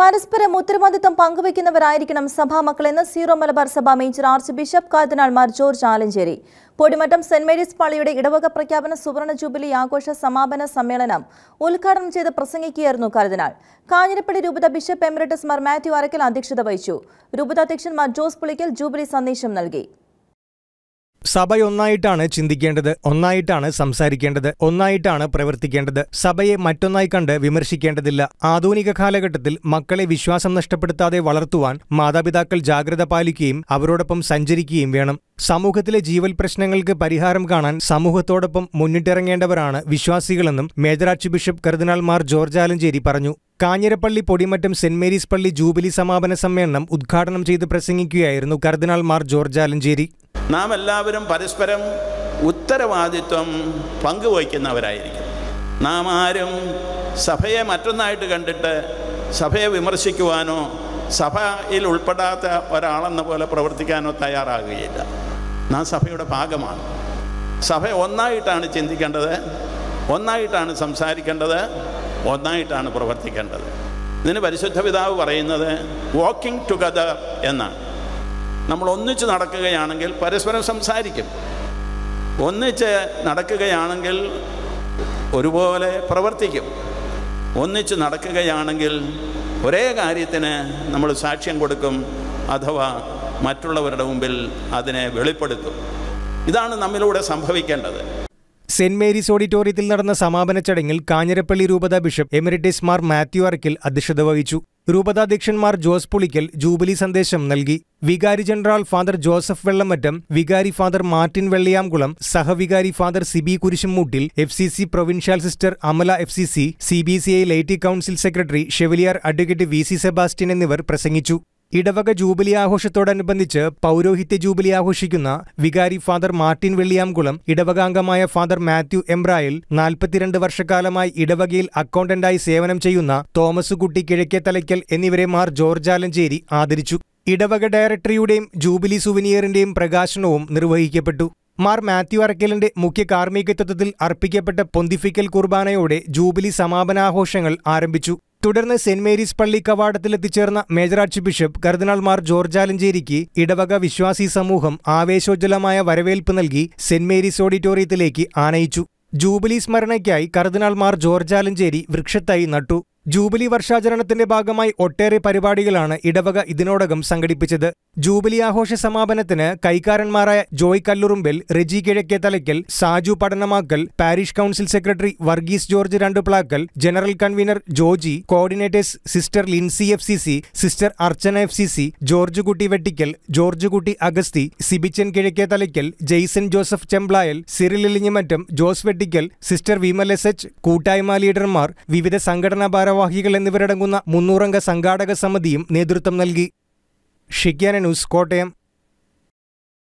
പരസ്പരം ഉത്തരവാദിത്വം പങ്കുവയ്ക്കുന്നവരായിരിക്കണം സഭാ മക്കളെന്ന് സീറോ മലബാർ സഭ മേജർ ആർച്ച് ബിഷപ്പ് കാർദിനാൾമാർ ജോർജ് ആലഞ്ചേരി പൊടിമറ്റം സെന്റ് മേരീസ് പള്ളിയുടെ ഇടവക പ്രഖ്യാപന സുവർണ ജൂബിലി ആഘോഷ സമാപന സമ്മേളനം ഉദ്ഘാടനം ചെയ്ത് പ്രസംഗിക്കുകയായിരുന്നു കാർദിനാൾ കാഞ്ഞിരപ്പള്ളി രൂപത ബിഷപ്പ് എമിററ്റസ് മാർ മാത്യു അറക്കൽ അധ്യക്ഷത വഹിച്ചു രൂപതാധ്യക്ഷൻ മാർ ജോസ് പുളിക്കൽ ജൂബിലി സന്ദേശം നൽകി സഭയൊന്നായിട്ടാണ് ചിന്തിക്കേണ്ടത് ഒന്നായിട്ടാണ് സംസാരിക്കേണ്ടത് ഒന്നായിട്ടാണ് പ്രവർത്തിക്കേണ്ടത് സഭയെ മറ്റൊന്നായി കണ്ട് വിമർശിക്കേണ്ടതില്ല ആധുനിക കാലഘട്ടത്തിൽ മക്കളെ വിശ്വാസം നഷ്ടപ്പെടുത്താതെ വളർത്തുവാൻ മാതാപിതാക്കൾ ജാഗ്രത പാലിക്കുകയും അവരോടൊപ്പം സഞ്ചരിക്കുകയും വേണം സമൂഹത്തിലെ ജീവൽ പ്രശ്നങ്ങൾക്ക് പരിഹാരം കാണാൻ സമൂഹത്തോടൊപ്പം മുന്നിട്ടിറങ്ങേണ്ടവരാണ് വിശ്വാസികളെന്നും മേജർ ആർച്ച് ബിഷപ്പ് കർദിനാൾ മാർ ജോർജ് ആലഞ്ചേരി പറഞ്ഞു കാഞ്ഞിരപ്പള്ളി പൊടിമറ്റം സെന്റ് മേരീസ് പള്ളി ജൂബിലി സമാപന സമ്മേളനം ഉദ്ഘാടനം ചെയ്ത് പ്രസംഗിക്കുകയായിരുന്നു കർദിനാൾ മാർ ജോർജ് ആലഞ്ചേരി നാം എല്ലാവരും പരസ്പരം ഉത്തരവാദിത്വം പങ്കുവയ്ക്കുന്നവരായിരിക്കും നാം ആരും സഭയെ മറ്റൊന്നായിട്ട് കണ്ടിട്ട് സഭയെ വിമർശിക്കുവാനോ സഭയിൽ ഉൾപ്പെടാത്ത ഒരാളെന്ന പോലെ പ്രവർത്തിക്കാനോ തയ്യാറാകുകയില്ല നാം സഭയുടെ ഭാഗമാണ് സഭ ഒന്നായിട്ടാണ് ചിന്തിക്കേണ്ടത് ഒന്നായിട്ടാണ് സംസാരിക്കേണ്ടത് ഒന്നായിട്ടാണ് പ്രവർത്തിക്കേണ്ടത് ഇതിന് പരിശുദ്ധ പിതാവ് പറയുന്നത് വാക്കിംഗ് ടുഗദർ എന്നാണ് നമ്മൾ ഒന്നിച്ച് നടക്കുകയാണെങ്കിൽ പരസ്പരം സംസാരിക്കും ഒന്നിച്ച് നടക്കുകയാണെങ്കിൽ ഒരുപോലെ പ്രവർത്തിക്കും ഒന്നിച്ച് നടക്കുകയാണെങ്കിൽ ഒരേ കാര്യത്തിന് നമ്മൾ സാക്ഷ്യം കൊടുക്കും അഥവാ മറ്റുള്ളവരുടെ മുമ്പിൽ അതിനെ വെളിപ്പെടുത്തും ഇതാണ് നമ്മിലൂടെ സംഭവിക്കേണ്ടത് സെന്റ് മേരീസ് ഓഡിറ്റോറിയത്തിൽ നടന്ന സമാപന ചടങ്ങിൽ കാഞ്ഞിരപ്പള്ളി രൂപത ബിഷപ്പ് എമിരിറ്റസ് മാർ മാത്യു അറക്കൽ അധ്യക്ഷത വഹിച്ചു രൂപതാധ്യക്ഷന്മാർ ജോസ് പുളിക്കൽ ജൂബിലി സന്ദേശം നൽകി വികാരി ജനറൽ ഫാദർ ജോസഫ് വെള്ളമറ്റം വികാരി ഫാദർ മാർട്ടിൻ വെള്ളയാംകുളം സഹവികാരി father Sibi Kurisummoottil F C C provincial sister Amala F C C C B C I laity council secretary chevalier advocate V C Sebastian എന്നിവർ പ്രസംഗിച്ചു ഇടവക ജൂബിലി ആഘോഷത്തോടനുബന്ധിച്ച് പൗരോഹിത്യ ജൂബിലി ആഘോഷിക്കുന്ന വികാരി ഫാദർ മാർട്ടിൻ വെള്ളിയാംകുളം ഇടവകാംഗമായ ഫാദർ മാത്യു എംബ്രായിൽ നാൽപ്പത്തിരണ്ട് വർഷക്കാലമായി ഇടവകയിൽ അക്കൗണ്ടന്റായി സേവനം ചെയ്യുന്ന തോമസുകുട്ടി കിഴക്കേത്തലയ്ക്കൽ എന്നിവരെ മാർ ജോർജ് ആലഞ്ചേരി ആദരിച്ചു ഇടവക ഡയറക്ടറിയുടെയും ജൂബിലി സുവനിയറിന്റെയും പ്രകാശനവും നിർവഹിക്കപ്പെട്ടു മാർ മാത്യു അറക്കലിന്റെ മുഖ്യ കാർമ്മികത്വത്തിൽ അർപ്പിക്കപ്പെട്ട പൊന്തിഫിക്കൽ കുർബാനയോടെ ജൂബിലി സമാപനാഘോഷങ്ങൾ ആരംഭിച്ചു തുടർന്ന് സെന്റ് മേരീസ് പള്ളി കവാടത്തിലെത്തിച്ചേർന്ന മേജർ ആർച്ച് ബിഷപ്പ് കർദിനാൾമാർ ജോർജ് ആലഞ്ചേരിക്ക് ഇടവക വിശ്വാസി സമൂഹം ആവേശോജ്വലമായ വരവേൽപ്പ് നൽകി സെന്റ് മേരീസ് ഓഡിറ്റോറിയത്തിലേക്ക് ആനയിച്ചു ജൂബിലി സ്മരണയ്ക്കായി കർദിനാൾമാർ ജോർജ് ആലഞ്ചേരി വൃക്ഷത്തായി നട്ടു ജൂബിലി വർഷാചരണത്തിന്റെ ഭാഗമായി ഒട്ടേറെ പരിപാടികളാണ് ഇടവക ഇതിനോടകം സംഘടിപ്പിച്ചത് ജൂബിലി ആഘോഷ സമാപനത്തിന് കൈക്കാരന്മാരായ Joy Kallurumbil Reji Thalakkal Saju Padanamakkal parish council secretary Varghese George Randuplackal general convener Joji coordinators sister Lincy F C C sister Archana F C C George Kutty Vettickal George Kutty Agasthy Sibichan Thalakkal Jaison Joseph Chemplayil Cyril Jose Vettickal sister Vimal S H കൂട്ടായ്മ ലീഡർമാർ വിവിധ സംഘടനാ ഭാരവാ ഭാരവാഹികൾ എന്നിവരടങ്ങുന്ന മുന്നൂറംഗ സംഘാടക സമിതിയും നേതൃത്വം നൽകി ഷിഗ്യാന ന്യൂസ് കോട്ടയം